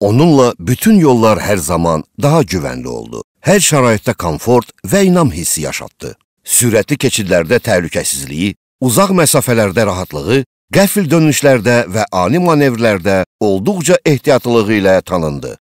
Onunla bütün yollar her zaman daha güvenli oldu. Hər şəraitdə komfort və inam hissi yaşatdı. Sürətli keçidlərdə təhlükəsizliyi, uzaq məsafələrdə rahatlığı, qəfil dönüşlərdə və ani manevrlərdə olduqca ehtiyatlılığı ilə tanındı.